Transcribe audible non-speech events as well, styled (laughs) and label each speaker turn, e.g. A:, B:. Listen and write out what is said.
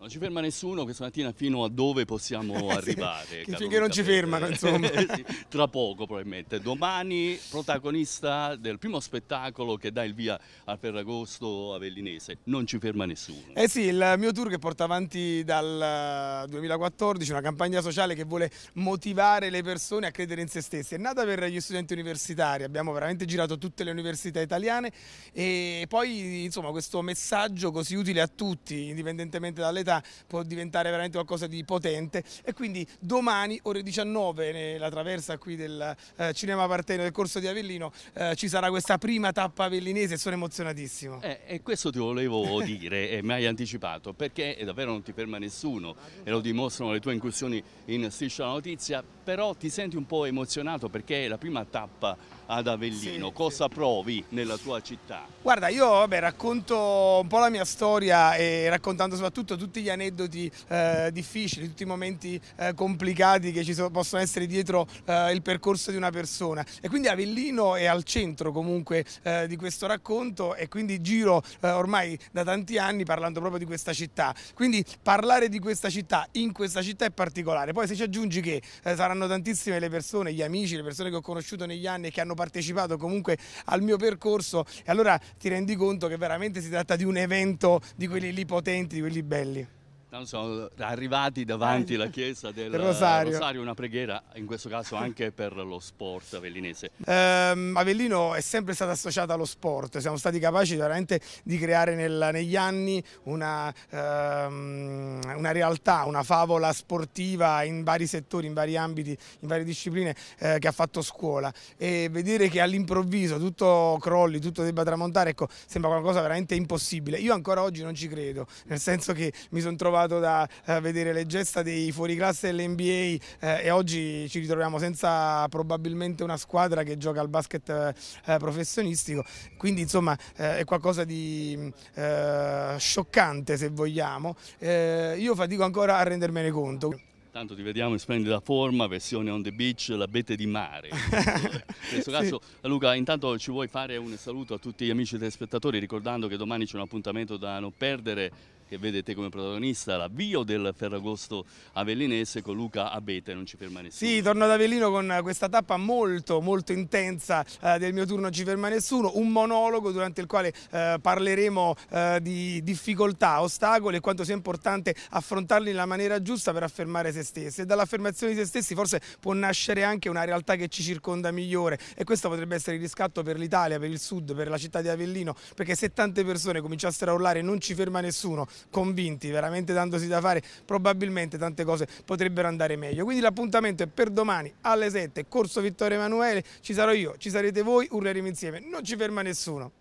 A: Non ci ferma nessuno questa mattina fino a dove possiamo (laughs) arrivare. sì, finché non ci
B: fermano, (laughs) insomma. Eh
A: sì, tra poco probabilmente. Domani protagonista del primo spettacolo che dà il via al Ferragosto Avellinese. Non ci ferma nessuno.
B: Eh sì, il mio tour che porta avanti dal 2014 una campagna sociale che vuole motivare le persone a credere in se stessi. È nata per gli studenti universitari, abbiamo veramente girato tutte le università italiane e poi insomma questo messaggio così utile a tutti, indipendentemente dall'età società può diventare veramente qualcosa di potente e quindi domani ore 19 nella traversa qui del eh, Cinema Parteno del Corso di Avellino eh, ci sarà questa prima tappa avellinese e sono emozionatissimo.
A: Eh, e questo ti volevo (laughs) dire e mi hai anticipato perché davvero non ti ferma nessuno e lo dimostrano le tue incursioni in Striscia la Notizia però ti senti un po' emozionato perché è la prima tappa ad Avellino. Sì, Cosa sì. provi nella tua città?
B: Guarda, io vabbè, racconto un po' la mia storia e raccontando soprattutto tutti gli aneddoti eh, difficili, tutti i momenti eh, complicati che ci so, possono essere dietro eh, il percorso di una persona. E quindi Avellino è al centro comunque eh, di questo racconto e quindi giro eh, ormai da tanti anni parlando proprio di questa città. Quindi parlare di questa città in questa città è particolare. Poi se ci aggiungi che eh, saranno tantissime le persone, gli amici, le persone che ho conosciuto negli anni e che hanno partecipato comunque al mio percorso e allora ti rendi conto che veramente si tratta di un evento di quelli lì potenti, di quelli belli.
A: No, sono arrivati davanti alla chiesa eh, del Rosario. Rosario. una preghiera in questo caso anche per lo sport avellinese.
B: Um, Avellino è sempre stata associata allo sport, siamo stati capaci veramente di creare nel, negli anni una, um, una, realtà, una favola sportiva in vari settori, in vari ambiti, in varie discipline eh, che ha fatto scuola e vedere che all'improvviso tutto crolli, tutto debba tramontare, ecco, sembra qualcosa veramente impossibile. Io ancora oggi non ci credo, nel senso che mi sono trovato abituato da eh, vedere le gesta dei fuoriclasse dell'NBA eh, e oggi ci ritroviamo senza probabilmente una squadra che gioca al basket eh, professionistico, quindi insomma è qualcosa di scioccante se vogliamo, io fatico ancora a rendermene conto.
A: Tanto ti vediamo in splendida forma, versione on the beach, la bete di mare. (laughs) In questo caso, sì. Luca, intanto ci vuoi fare un saluto a tutti gli amici telespettatori, ricordando che domani c'è un appuntamento da non perdere che vedete come protagonista l'avvio del Ferragosto avellinese con Luca Abete, non ci ferma nessuno. Sì, torno
B: ad Avellino con questa tappa molto molto intensa eh, del mio turno Non ci ferma nessuno, un monologo durante il quale eh, parleremo eh, di difficoltà, ostacoli e quanto sia importante affrontarli nella maniera giusta per affermare se stessi e dall'affermazione di se stessi forse può nascere anche una realtà che ci circonda migliore e questo potrebbe essere il riscatto per l'Italia, per il sud, per la città di Avellino perché se tante persone cominciassero a urlare non ci ferma nessuno convinti, veramente dandosi da fare, probabilmente tante cose potrebbero andare meglio. Quindi l'appuntamento è per domani alle 7, Corso Vittorio Emanuele, ci sarò io, ci sarete voi, urleremo insieme, non ci ferma nessuno.